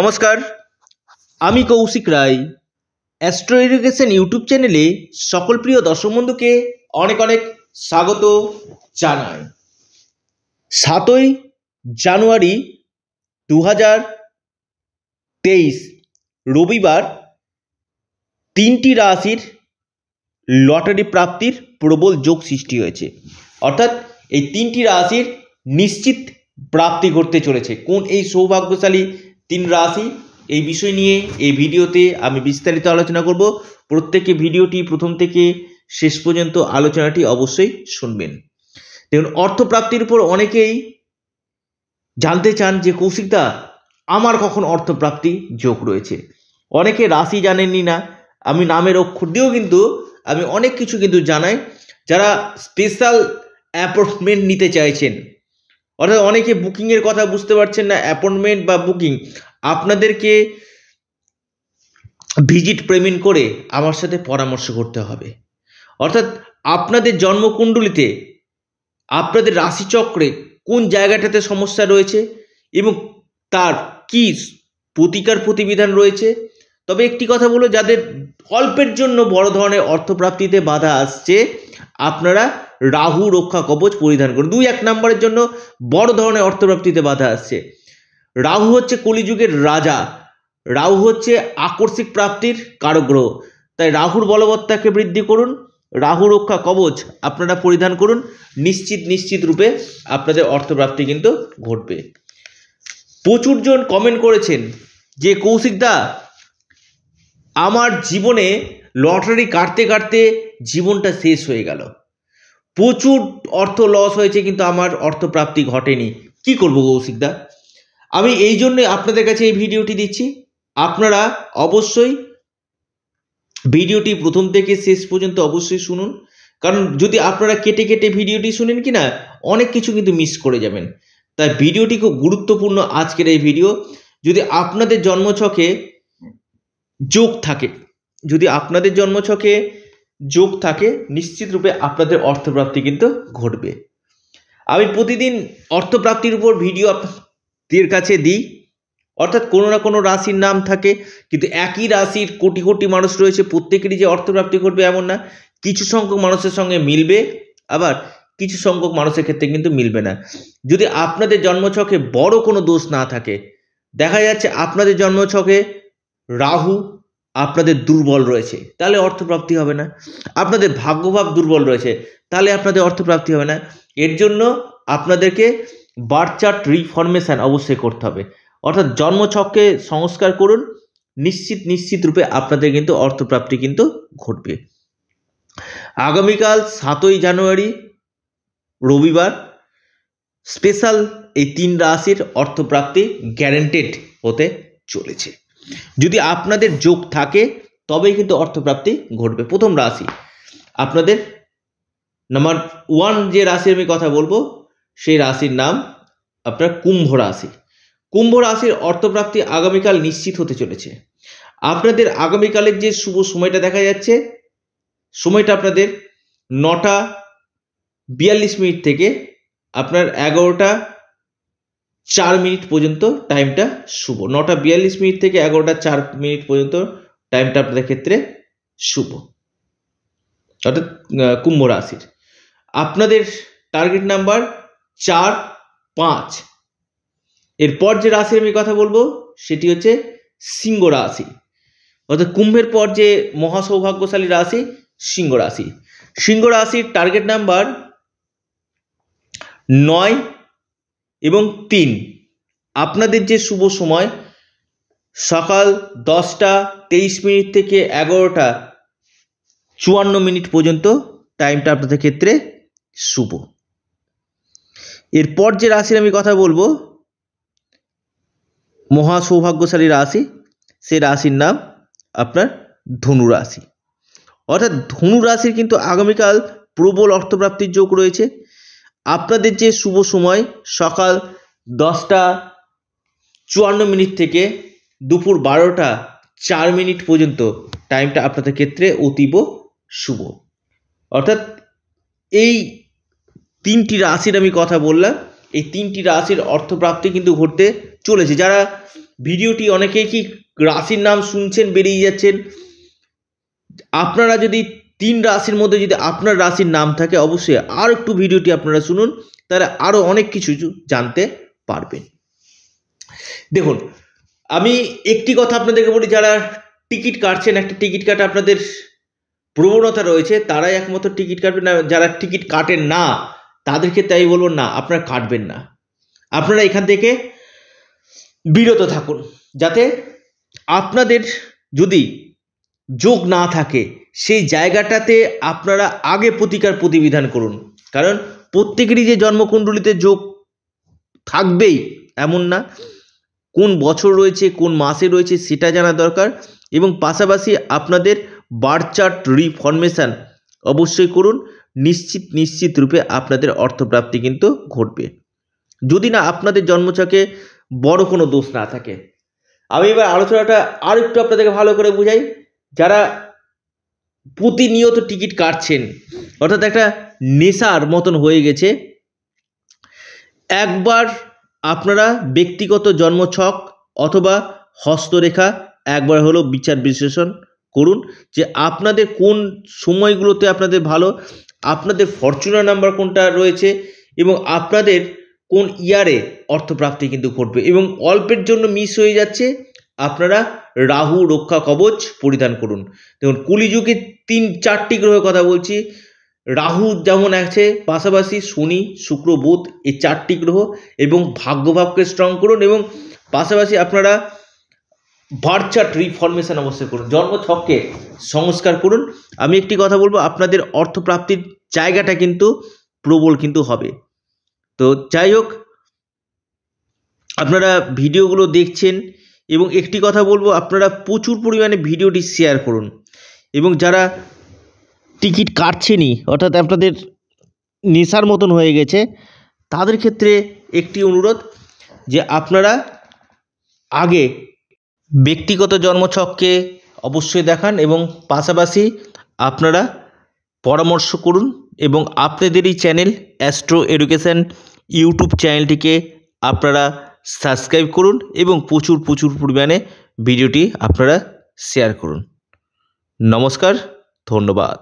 নমস্কার আমি Koushik Roy astro education YouTube চ্যানেলে সকল প্রিয় দর্শক বন্ধুকে অনেক অনেক স্বাগত জানাই সাতই জানুয়ারি দু হাজার তেইশ রবিবার তিনটি রাশির লটারি প্রাপ্তির প্রবল যোগ সৃষ্টি হয়েছে অর্থাৎ এই তিনটি রাশির নিশ্চিত প্রাপ্তি করতে চলেছে কোন এই সৌভাগ্যশালী তিন রাশি এই বিষয় নিয়ে এই ভিডিওতে আমি বিস্তারিত আলোচনা করব প্রত্যেকে ভিডিওটি প্রথম থেকে শেষ পর্যন্ত আলোচনাটি অবশ্যই শুনবেন দেখুন অর্থপ্রাপ্তির উপর অনেকেই জানতে চান যে কৌশিকদা আমার কখন অর্থপ্রাপ্তি যোগ রয়েছে অনেকে রাশি জানেননি না আমি নামের অক্ষর দিয়েও কিন্তু আমি অনেক কিছু কিন্তু জানাই যারা স্পেশাল অ্যাপয়েন্টমেন্ট নিতে চাইছেন অর্থাৎ অনেকে বুকিংয়ের কথা বুঝতে পারছেন না অ্যাপয়েন্টমেন্ট বা বুকিং আপনাদেরকে ভিজিট পেমেন্ট করে আমার সাথে পরামর্শ করতে হবে অর্থাৎ আপনাদের জন্মকুণ্ডলিতে আপনাদের রাশিচক্রে কোন জায়গাটাতে সমস্যা রয়েছে এবং তার কি প্রতিকার প্রতিবিধান রয়েছে তবে একটি কথা বলো যাদের অল্পের জন্য বড় ধরনের অর্থপ্রাপ্তিতে বাধা আসছে আপনারা রাহু রক্ষা কবচ পরিধান করুন দুই এক নম্বরের জন্য বড় ধরনের অর্থপ্রাপ্তিতে বাধা আসছে রাহু হচ্ছে কলিযুগের রাজা রাহু হচ্ছে আকস্মিক প্রাপ্তির কারগ্রহ তাই রাহুর বলবত্তাকে বৃদ্ধি করুন রাহু রক্ষা কবচ আপনারা পরিধান করুন নিশ্চিত নিশ্চিত রূপে আপনাদের অর্থপ্রাপ্তি কিন্তু ঘটবে প্রচুর জন কমেন্ট করেছেন যে কৌশিকদা আমার জীবনে লটারি কাটতে কাটতে জীবনটা শেষ হয়ে গেল প্রচুর অর্থ লস হয়েছে কিন্তু আমার অর্থপ্রাপ্তি ঘটেনি কি করব কৌশিকদা আমি এই জন্যে আপনাদের কাছে এই ভিডিওটি দিচ্ছি আপনারা অবশ্যই ভিডিওটি প্রথম থেকে শেষ পর্যন্ত অবশ্যই শুনুন কারণ যদি আপনারা কেটে কেটে ভিডিওটি শুনেন কি না অনেক কিছু কিন্তু মিস করে যাবেন তাই ভিডিওটি খুব গুরুত্বপূর্ণ আজকের এই ভিডিও যদি আপনাদের জন্মছকে যোগ থাকে যদি আপনাদের জন্মছকে যোগ থাকে নিশ্চিতরূপে আপনাদের অর্থপ্রাপ্তি কিন্তু ঘটবে আমি প্রতিদিন অর্থপ্রাপ্তির উপর ভিডিও আপনাদের কাছে দিই অর্থাৎ কোনো না কোনো রাশির নাম থাকে কিন্তু একই রাশির কোটি কোটি মানুষ রয়েছে প্রত্যেকেরই যে অর্থপ্রাপ্তি ঘটবে এমন না কিছু সংখ্যক মানুষের সঙ্গে মিলবে আবার কিছু সংখ্যক মানুষের ক্ষেত্রে কিন্তু মিলবে না যদি আপনাদের জন্মছকে বড় কোনো দোষ না থাকে দেখা যাচ্ছে আপনাদের জন্মছকে রাহু আপনাদের দুর্বল রয়েছে তাহলে অর্থপ্রাপ্তি হবে না আপনাদের ভাগ্যভাব দুর্বল রয়েছে তাহলে আপনাদের অর্থপ্রাপ্তি হবে না এর জন্য আপনাদেরকে বার্চার্ট রিফরমেশান অবশ্যই করতে হবে অর্থাৎ জন্মছককে সংস্কার করুন নিশ্চিত নিশ্চিত রূপে আপনাদের কিন্তু অর্থপ্রাপ্তি কিন্তু ঘটবে আগামীকাল সাতই জানুয়ারি রবিবার স্পেশাল এই তিন রাশির অর্থপ্রাপ্তি গ্যারেন্টেড হতে চলেছে যদি আপনাদের যোগ থাকে তবেই কিন্তু অর্থপ্রাপ্তি ঘটবে প্রথম রাশি আপনাদের নাম্বার ওয়ান যে রাশির আমি কথা বলবো সেই রাশির নাম আপনার কুম্ভ রাশি কুম্ভ রাশির অর্থপ্রাপ্তি আগামীকাল নিশ্চিত হতে চলেছে আপনাদের আগামীকালের যে শুভ সময়টা দেখা যাচ্ছে সময়টা আপনাদের নটা বিয়াল্লিশ মিনিট থেকে আপনার এগারোটা চার মিনিট পর্যন্ত টাইমটা শুভ নটা বিয়াল্লিশ মিনিট থেকে এগারোটা চার মিনিট পর্যন্ত টাইমটা আপনাদের ক্ষেত্রে শুভ অর্থাৎ কুম্ভ রাশির আপনাদের টার্গেট নাম্বার চার পাঁচ এরপর যে রাশির আমি কথা বলবো সেটি হচ্ছে সিংহ রাশি অর্থাৎ কুম্ভের পর যে মহাসৌভাগ্যশালী রাশি সিংহ রাশি সিংহ রাশির টার্গেট নাম্বার নয় এবং তিন আপনাদের যে শুভ সময় সকাল দশটা তেইশ মিনিট থেকে এগারোটা চুয়ান্ন মিনিট পর্যন্ত টাইমটা আপনাদের ক্ষেত্রে শুভ এরপর যে রাশির আমি কথা বলবো মহা সৌভাগ্যশালী রাশি সে রাশির নাম আপনার ধনু রাশি অর্থাৎ ধনু রাশির কিন্তু আগামীকাল প্রবল অর্থপ্রাপ্তির যোগ রয়েছে আপনাদের যে শুভ সময় সকাল দশটা চুয়ান্ন মিনিট থেকে দুপুর বারোটা চার মিনিট পর্যন্ত টাইমটা আপনাদের ক্ষেত্রে অতীব শুভ অর্থাৎ এই তিনটি রাশির আমি কথা বললাম এই তিনটি রাশির অর্থপ্রাপ্তি কিন্তু ঘটতে চলেছে যারা ভিডিওটি অনেকেই কি রাশির নাম শুনছেন বেরিয়ে যাচ্ছেন আপনারা যদি তিন রাশির মধ্যে যদি আপনার রাশির নাম থাকে অবশ্যই আর একটু ভিডিওটি আপনারা শুনুন তাহলে আরও অনেক কিছু জানতে পারবেন দেখুন আমি একটি কথা আপনাদেরকে বলি যারা টিকিট কাটছেন একটা টিকিট কাটা আপনাদের প্রবণতা রয়েছে তারাই একমাত্র টিকিট কাটবেন না যারা টিকিট কাটেন না তাদেরকে তাই বলবো না আপনারা কাটবেন না আপনারা এখান থেকে বিরত থাকুন যাতে আপনাদের যদি যোগ না থাকে সেই জায়গাটাতে আপনারা আগে প্রতিকার প্রতিবিধান করুন কারণ প্রত্যেকেরই যে জন্মকুণ্ডলিতে যোগ থাকবেই এমন না কোন বছর রয়েছে কোন মাসে রয়েছে সেটা জানা দরকার এবং পাশাপাশি আপনাদের বার্থ চার্ট রিফরমেশান অবশ্যই করুন নিশ্চিত নিশ্চিত রূপে আপনাদের অর্থপ্রাপ্তি কিন্তু ঘটবে যদি না আপনাদের জন্মচাকে বড় কোনো দোষ না থাকে আমি এবার আলোচনাটা আর একটু আপনাদেরকে ভালো করে বুঝাই যারা প্রতিনিয়ত টিকিট কাটছেন অর্থাৎ একটা নেশার মতন হয়ে গেছে একবার আপনারা ব্যক্তিগত জন্মছক অথবা হস্তরেখা একবার হলো বিচার বিশ্লেষণ করুন যে আপনাদের কোন সময়গুলোতে আপনাদের ভালো আপনাদের ফরচুনার নাম্বার কোনটা রয়েছে এবং আপনাদের কোন ইয়ারে অর্থপ্রাপ্তি কিন্তু ঘটবে এবং অল্পের জন্য মিস হয়ে যাচ্ছে আপনারা রাহু রক্ষা কবচ পরিধান করুন দেখুন কুলিযুগে তিন চারটি গ্রহের কথা বলছি রাহু যেমন আছে পাশাপাশি শনি শুক্র বুধ এই চারটি গ্রহ এবং ভাগ্যভাবকে স্ট্রং করুন এবং পাশাপাশি আপনারা ভার্চার রিফরমেশন অবশ্যই করুন ছককে সংস্কার করুন আমি একটি কথা বলবো আপনাদের অর্থপ্রাপ্তির জায়গাটা কিন্তু প্রবল কিন্তু হবে তো যাই হোক আপনারা ভিডিওগুলো দেখছেন এবং একটি কথা বলবো আপনারা প্রচুর পরিমাণে ভিডিওটি শেয়ার করুন এবং যারা টিকিট কাটছেনি অর্থাৎ আপনাদের নেশার মতন হয়ে গেছে তাদের ক্ষেত্রে একটি অনুরোধ যে আপনারা আগে ব্যক্তিগত জন্মছককে অবশ্যই দেখান এবং পাশাপাশি আপনারা পরামর্শ করুন এবং আপনাদের এই চ্যানেল অ্যাস্ট্রো এডুকেশান ইউটিউব চ্যানেলটিকে আপনারা সাবস্ক্রাইব করুন এবং প্রচুর প্রচুর পরিমাণে ভিডিওটি আপনারা শেয়ার করুন নমস্কার ধন্যবাদ